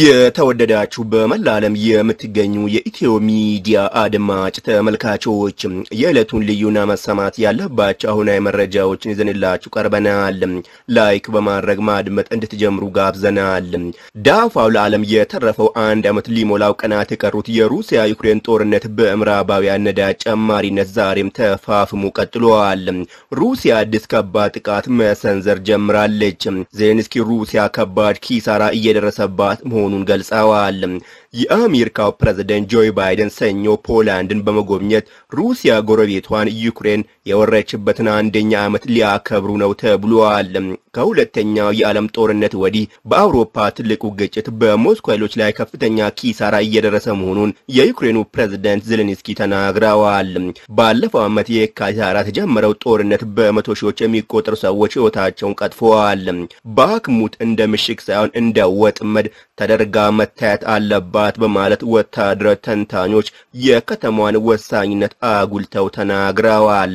የተወደዳችሁ በመላ ዓለም የምትገኙ የኢትዮ ሚዲያ አድማጭ ተመልካቾች የዕለቱን ልዩና መሰማት ያለባቸው አሁናዊ መረጃዎችን ይዘንላችሁ ቀርበናል። ላይክ በማድረግ ማድመጥ እንድትጀምሩ ጋብዘናል። ዳፋው ለዓለም የተረፈው አንድ ዓመት ሊሞላው ቀናት የቀሩት የሩሲያ ዩክሬን ጦርነት በምዕራባውያን ነዳጅ ጨማሪነት ዛሬም ተፋፍሞ ቀጥሏል። ሩሲያ አዲስ ከባድ ጥቃት መሰንዘር ጀምራለች። ዜሌንስኪ ሩሲያ ከባድ ኪሳራ እየደረሰባት መሆኑን ገልጸዋል። የአሜሪካው ፕሬዝደንት ጆ ባይደን ሰኞ ፖላንድን በመጎብኘት ሩሲያ ጎረቤቷን ዩክሬን የወረችበትን አንደኛ ዓመት ሊያከብሩ ነው ተብሏል። ከሁለተኛው የዓለም ጦርነት ወዲህ በአውሮፓ ትልቁ ግጭት በሞስኮ ኃይሎች ላይ ከፍተኛ ኪሳራ እየደረሰ መሆኑን የዩክሬኑ ፕሬዝደንት ዜሌንስኪ ተናግረዋል። ባለፈው ዓመት የካቲት አራት የጀመረው ጦርነት በመቶ ሺዎች የሚቆጠሩ ሰዎች ሕይወታቸውን ቀጥፈዋል። ባክሙት እንደ ምሽግ ሳይሆን እንደ ወጥመድ ተደርጋ መታየት አለባት በማለት ወታደራዊ ተንታኞች የከተማዋን ወሳኝነት አጉልተው ተናግረዋል።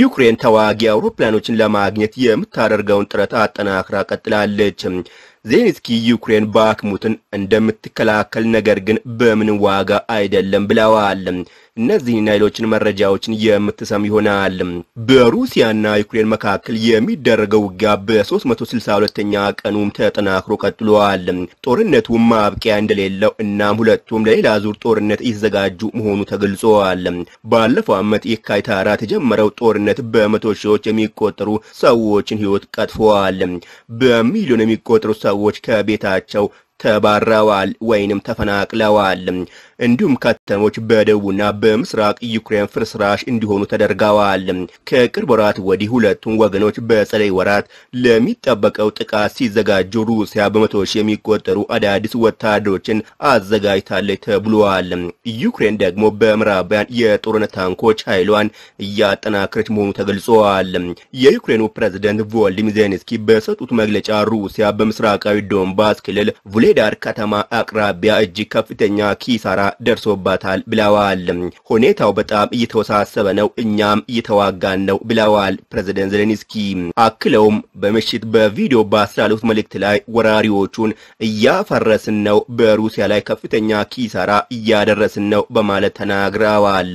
ዩክሬን ተዋጊ አውሮፕላኖችን ለማግኘት የምታደርገውን ጥረት ግንኙነት አጠናክራ ቀጥላለች። ዜሌንስኪ ዩክሬን ባክሙትን እንደምትከላከል ነገር ግን በምን ዋጋ አይደለም ብለዋል። እነዚህን ኃይሎችን መረጃዎችን የምትሰም ይሆናል። በሩሲያና ዩክሬን መካከል የሚደረገው ውጊያ በ362ኛ ቀኑም ተጠናክሮ ቀጥሏል። ጦርነቱ ማብቂያ እንደሌለው እናም ሁለቱም ለሌላ ዙር ጦርነት እየተዘጋጁ መሆኑ ተገልጿል። ባለፈው ዓመት የካቲት አራት ጦርነት በመቶ ሺዎች የሚቆጠሩ ሰዎችን ሕይወት ቀጥፏል። በሚሊዮን የሚቆጠሩ ሰዎች ከቤታቸው ተባረዋል ወይንም ተፈናቅለዋል። እንዲሁም ከተሞች በደቡብና በምስራቅ ዩክሬን ፍርስራሽ እንዲሆኑ ተደርገዋል። ከቅርብ ወራት ወዲህ ሁለቱም ወገኖች በጸደይ ወራት ለሚጠበቀው ጥቃት ሲዘጋጁ ሩሲያ በመቶ ሺህ የሚቆጠሩ አዳዲስ ወታደሮችን አዘጋጅታለች ተብሏል። ዩክሬን ደግሞ በምዕራባውያን የጦርነት ታንኮች ኃይሏን እያጠናከረች መሆኑ ተገልጿል። የዩክሬኑ ፕሬዚደንት ቮሎዲሚር ዜሌንስኪ በሰጡት መግለጫ ሩሲያ በምስራቃዊ ዶንባስ ክልል ቡሌ በህዳር ከተማ አቅራቢያ እጅግ ከፍተኛ ኪሳራ ደርሶባታል ብለዋል። ሁኔታው በጣም እየተወሳሰበ ነው፣ እኛም እየተዋጋን ነው ብለዋል ፕሬዚደንት ዘሌንስኪ አክለውም በምሽት በቪዲዮ ባሳሉት መልእክት ላይ ወራሪዎቹን እያፈረስን ነው፣ በሩሲያ ላይ ከፍተኛ ኪሳራ እያደረስን ነው በማለት ተናግረዋል።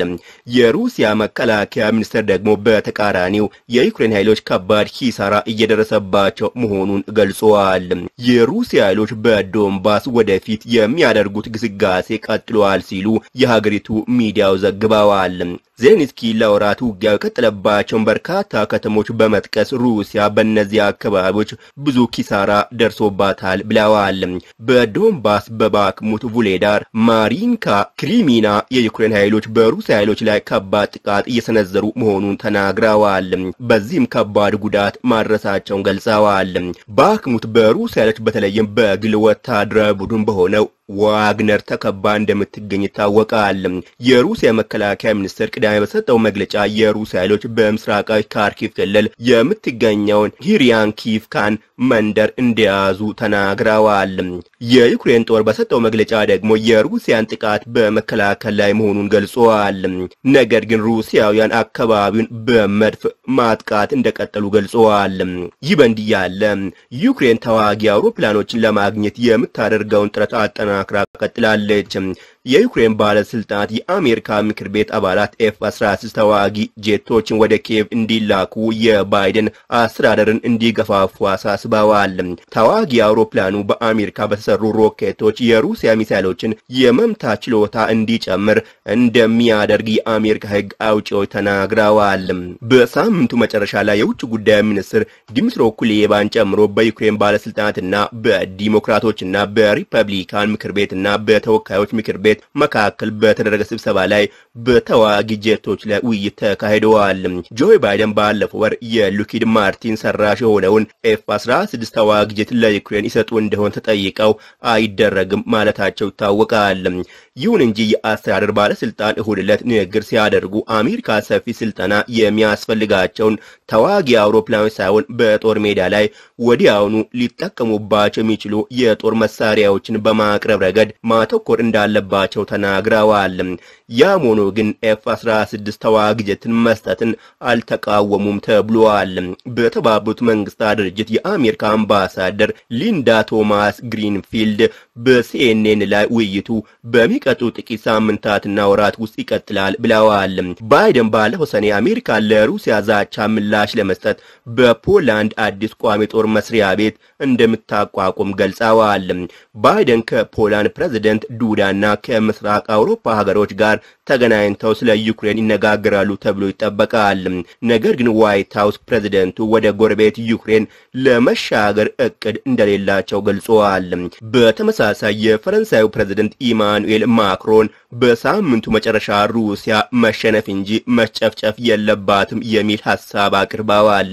የሩሲያ መከላከያ ሚኒስትር ደግሞ በተቃራኒው የዩክሬን ኃይሎች ከባድ ኪሳራ እየደረሰባቸው መሆኑን ገልጸዋል። የሩሲያ ኃይሎች በዶ ዶንባስ ወደፊት የሚያደርጉት ግስጋሴ ቀጥሏል ሲሉ የሀገሪቱ ሚዲያው ዘግበዋል። ዜሌንስኪ ለወራት ውጊያው የቀጠለባቸውን በርካታ ከተሞች በመጥቀስ ሩሲያ በእነዚህ አካባቢዎች ብዙ ኪሳራ ደርሶባታል ብለዋል። በዶንባስ፣ በባክሙት፣ ቡሌዳር፣ ማሪንካ፣ ክሪሚና የዩክሬን ኃይሎች በሩሲያ ኃይሎች ላይ ከባድ ጥቃት እየሰነዘሩ መሆኑን ተናግረዋል። በዚህም ከባድ ጉዳት ማድረሳቸውን ገልጸዋል። ባክሙት በሩሲያ ኃይሎች በተለይም በግል ወታ ወታደራዊ ቡድን በሆነው ዋግነር ተከባ እንደምትገኝ ይታወቃል። የሩሲያ መከላከያ ሚኒስቴር ቅዳሜ በሰጠው መግለጫ የሩሲያ ኃይሎች በምስራቃዊ ካርኪቭ ክልል የምትገኘውን ሂሪያንኪቭካን መንደር እንደያዙ ተናግረዋል። የዩክሬን ጦር በሰጠው መግለጫ ደግሞ የሩሲያን ጥቃት በመከላከል ላይ መሆኑን ገልጿል። ነገር ግን ሩሲያውያን አካባቢውን በመድፍ ማጥቃት እንደቀጠሉ ገልጸዋል። ይህ በእንዲህ ያለ ዩክሬን ተዋጊ አውሮፕላኖችን ለማግኘት የምታደርገውን ጥረት አጠና ተጠናክራ ቀጥላለች። የዩክሬን ባለስልጣናት የአሜሪካ ምክር ቤት አባላት ኤፍ 16 ተዋጊ ጄቶችን ወደ ኪየቭ እንዲላኩ የባይደን አስተዳደርን እንዲገፋፉ አሳስበዋል። ተዋጊ አውሮፕላኑ በአሜሪካ በተሰሩ ሮኬቶች የሩሲያ ሚሳይሎችን የመምታት ችሎታ እንዲጨምር እንደሚያደርግ የአሜሪካ ሕግ አውጪዎች ተናግረዋል። በሳምንቱ መጨረሻ ላይ የውጭ ጉዳይ ሚኒስትር ዲሚትሮ ኩሌባን ጨምሮ በዩክሬን ባለስልጣናትና በዲሞክራቶችና በሪፐብሊካን ምክር ቤትና በተወካዮች ምክር ቤት ቤት መካከል በተደረገ ስብሰባ ላይ በተዋጊ ጀቶች ላይ ውይይት ተካሂደዋል። ጆ ባይደን ባለፈው ወር የሉኪድ ማርቲን ሰራሽ የሆነውን ኤፍ 16 ተዋጊ ጀት ለዩክሬን ይሰጡ እንደሆን ተጠይቀው አይደረግም ማለታቸው ይታወቃል። ይሁን እንጂ የአስተዳደር ባለስልጣን እሁድ ዕለት ንግግር ሲያደርጉ አሜሪካ ሰፊ ስልጠና የሚያስፈልጋቸውን ተዋጊ አውሮፕላኖች ሳይሆን በጦር ሜዳ ላይ ወዲያውኑ ሊጠቀሙባቸው የሚችሉ የጦር መሳሪያዎችን በማቅረብ ረገድ ማተኮር እንዳለባቸው ተናግረዋል። ያም ሆኖ ግን ኤፍ 16 ተዋጊ ጀትን መስጠትን አልተቃወሙም ተብሏል። በተባበሩት መንግስታት ድርጅት የአሜሪካ አምባሳደር ሊንዳ ቶማስ ግሪንፊልድ በሲኤንኤን ላይ ውይይቱ በሚ በሚቀጥሉ ጥቂት ሳምንታትና ወራት ውስጥ ይቀጥላል ብለዋል። ባይደን ባለፈው ሰኔ አሜሪካ ለሩሲያ ዛቻ ምላሽ ለመስጠት በፖላንድ አዲስ ቋሚ ጦር መስሪያ ቤት እንደምታቋቁም ገልጸዋል። ባይደን ከፖላንድ ፕሬዝደንት ዱዳና ከምስራቅ አውሮፓ ሀገሮች ጋር ተገናኝተው ስለ ዩክሬን ይነጋገራሉ ተብሎ ይጠበቃል። ነገር ግን ዋይት ሀውስ ፕሬዝደንቱ ወደ ጎረቤት ዩክሬን ለመሻገር እቅድ እንደሌላቸው ገልጸዋል። በተመሳሳይ የፈረንሳዩ ፕሬዝደንት ኢማኑኤል ማክሮን በሳምንቱ መጨረሻ ሩሲያ መሸነፍ እንጂ መጨፍጨፍ የለባትም የሚል ሀሳብ አቅርበዋል።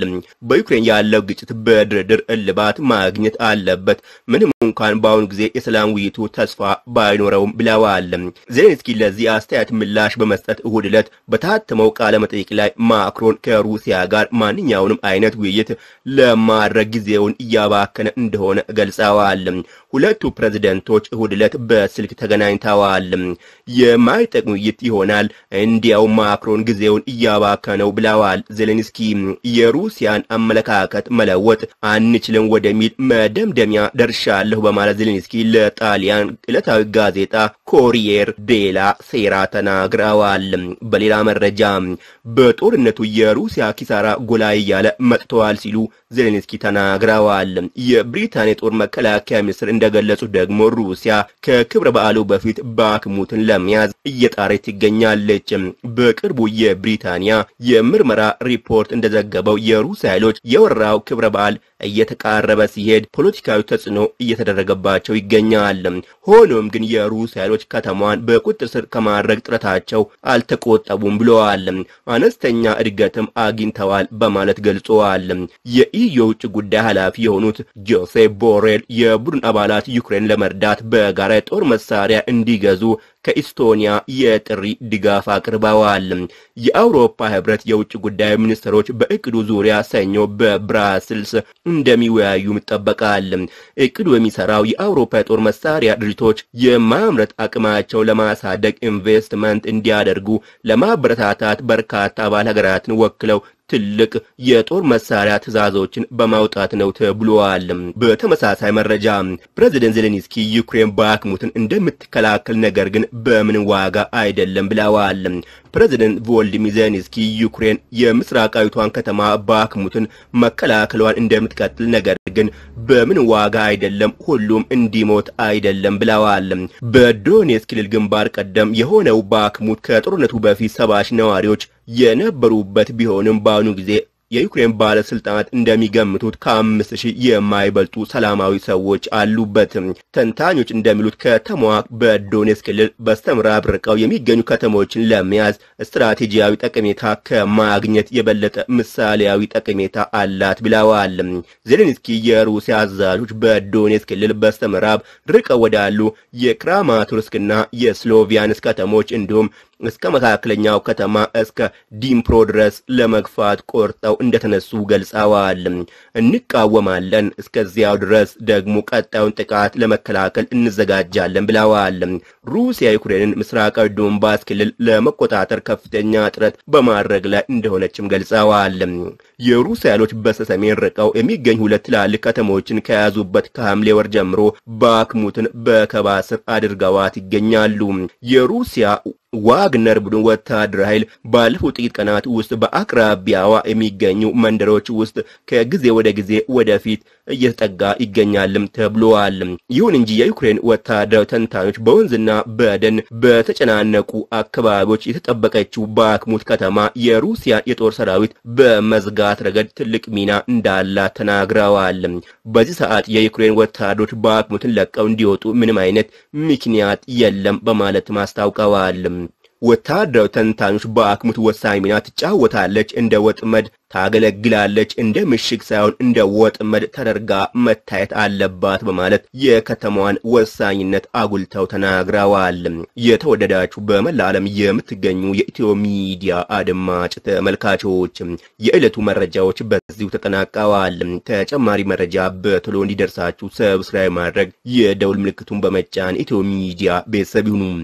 በዩክሬን ያለው ግጭት በድርድር እልባት ማግኘት አለበት፣ ምንም እንኳን በአሁኑ ጊዜ የሰላም ውይይቱ ተስፋ ባይኖረውም ብለዋል። ዜሌንስኪ ለዚህ አስተያየት ምላሽ በመስጠት እሁድ ዕለት በታተመው ቃለ መጠይቅ ላይ ማክሮን ከሩሲያ ጋር ማንኛውንም አይነት ውይይት ለማድረግ ጊዜውን እያባከነ እንደሆነ ገልጸዋል። ሁለቱ ፕሬዝደንቶች እሁድ ዕለት በስልክ ተገናኝተዋል። የማይጠቅም ውይይት ይሆናል፣ እንዲያው ማክሮን ጊዜውን እያባከነው ብለዋል ዜሌንስኪ። የሩሲያን አመለካከት መለወጥ አንችልም ወደሚል መደምደሚያ ደርሻለሁ በማለት ዜሌንስኪ ለጣሊያን ዕለታዊ ጋዜጣ ኮሪየር ዴላ ሴራ ተናግረዋል። በሌላ መረጃ በጦርነቱ የሩሲያ ኪሳራ ጎላ እያለ መጥተዋል ሲሉ ዜሌንስኪ ተናግረዋል። የብሪታንያ የጦር መከላከያ ሚኒስትር እንደገለጹት ደግሞ ሩሲያ ከክብረ በዓሉ በፊት ባክሙትን ለመያዝ እየጣረች ትገኛለች። በቅርቡ የብሪታንያ የምርመራ ሪፖርት እንደዘገበው የሩሲያ ኃይሎች የወራው ክብረ በዓል እየተቃረበ ሲሄድ ፖለቲካዊ ተጽዕኖ እየተደረገባቸው ይገኛል። ሆኖም ግን የሩስ ኃይሎች ከተማዋን በቁጥጥር ስር ከማድረግ ጥረታቸው አልተቆጠቡም ብለዋል። አነስተኛ እድገትም አግኝተዋል በማለት ገልጸዋል። የኢዩ የውጭ ጉዳይ ኃላፊ የሆኑት ጆሴፍ ቦሬል የቡድን አባላት ዩክሬን ለመርዳት በጋራ የጦር መሳሪያ እንዲገዙ ከኢስቶኒያ የጥሪ ድጋፍ አቅርበዋል። የአውሮፓ ህብረት የውጭ ጉዳይ ሚኒስትሮች በእቅዱ ዙሪያ ሰኞ በብራስልስ እንደሚወያዩ ይጠበቃል። እቅዱ የሚሰራው የአውሮፓ የጦር መሳሪያ ድርጅቶች የማምረት አቅማቸው ለማሳደግ ኢንቨስትመንት እንዲያደርጉ ለማበረታታት በርካታ አባል ሀገራትን ወክለው ትልቅ የጦር መሳሪያ ትዕዛዞችን በማውጣት ነው ተብሏል። በተመሳሳይ መረጃ ፕሬዚደንት ዜሌንስኪ ዩክሬን ባክሙትን እንደምትከላከል ነገር ግን በምን ዋጋ አይደለም ብለዋል። ፕሬዚደንት ቮልዲሚር ዜሌንስኪ ዩክሬን የምስራቃዊቷን ከተማ ባክሙትን መከላከሏን እንደምትቀጥል ነገር ግን በምን ዋጋ አይደለም፣ ሁሉም እንዲሞት አይደለም ብለዋል። በዶኔትስክ ክልል ግንባር ቀደም የሆነው ባክሙት ከጦርነቱ በፊት ሰባሽ ነዋሪዎች የነበሩበት ቢሆንም በአሁኑ ጊዜ የዩክሬን ባለስልጣናት እንደሚገምቱት ከአምስት ሺህ የማይበልጡ ሰላማዊ ሰዎች አሉበት። ተንታኞች እንደሚሉት ከተማዋ በዶኔስ ክልል በስተምዕራብ ርቀው የሚገኙ ከተሞችን ለመያዝ ስትራቴጂያዊ ጠቀሜታ ከማግኘት የበለጠ ምሳሌያዊ ጠቀሜታ አላት ብለዋል። ዜሌንስኪ የሩሲያ አዛዦች በዶኔስ ክልል በስተምዕራብ ርቀው ወዳሉ የክራማቶርስክና የስሎቪያንስ ከተሞች እንዲሁም እስከ መካከለኛው ከተማ እስከ ዲምፕሮ ድረስ ለመግፋት ቆርጠው እንደተነሱ ገልጸዋል። እንቃወማለን፣ እስከዚያው ድረስ ደግሞ ቀጣዩን ጥቃት ለመከላከል እንዘጋጃለን ብለዋል። ሩሲያ ዩክሬንን ምስራቃዊ ዶንባስ ክልል ለመቆጣጠር ከፍተኛ ጥረት በማድረግ ላይ እንደሆነችም ገልጸዋል። የሩሲያ ኃይሎች በስተሰሜን ርቀው የሚገኙ ሁለት ትላልቅ ከተሞችን ከያዙበት ከሐምሌ ወር ጀምሮ ባክሙትን በከባ ስር አድርገዋት ይገኛሉ። የሩሲያ ዋግነር ቡድን ወታደር ኃይል ባለፉት ጥቂት ቀናት ውስጥ በአቅራቢያዋ የሚገኙ መንደሮች ውስጥ ከጊዜ ወደ ጊዜ ወደፊት እየተጠጋ ይገኛልም ተብሏል። ይሁን እንጂ የዩክሬን ወታደራዊ ተንታኞች በወንዝና በደን በተጨናነቁ አካባቢዎች የተጠበቀችው ባክሙት ከተማ የሩሲያን የጦር ሰራዊት በመዝጋት ረገድ ትልቅ ሚና እንዳላት ተናግረዋል። በዚህ ሰዓት የዩክሬን ወታደሮች ባክሙትን ለቀው እንዲወጡ ምንም አይነት ምክንያት የለም በማለትም አስታውቀዋል። ወታደራዊ ተንታኞች በአክሙት ወሳኝ ሚና ትጫወታለች፣ እንደ ወጥመድ ታገለግላለች፣ እንደ ምሽግ ሳይሆን እንደ ወጥመድ ተደርጋ መታየት አለባት በማለት የከተማዋን ወሳኝነት አጉልተው ተናግረዋል። የተወደዳችሁ በመላ ዓለም የምትገኙ የኢትዮ ሚዲያ አድማጭ ተመልካቾች የዕለቱ መረጃዎች በዚሁ ተጠናቀዋል። ተጨማሪ መረጃ በቶሎ እንዲደርሳችሁ ሰብስክራይብ ማድረግ፣ የደውል ምልክቱን በመጫን ኢትዮ ሚዲያ ቤተሰብ ይሁኑ።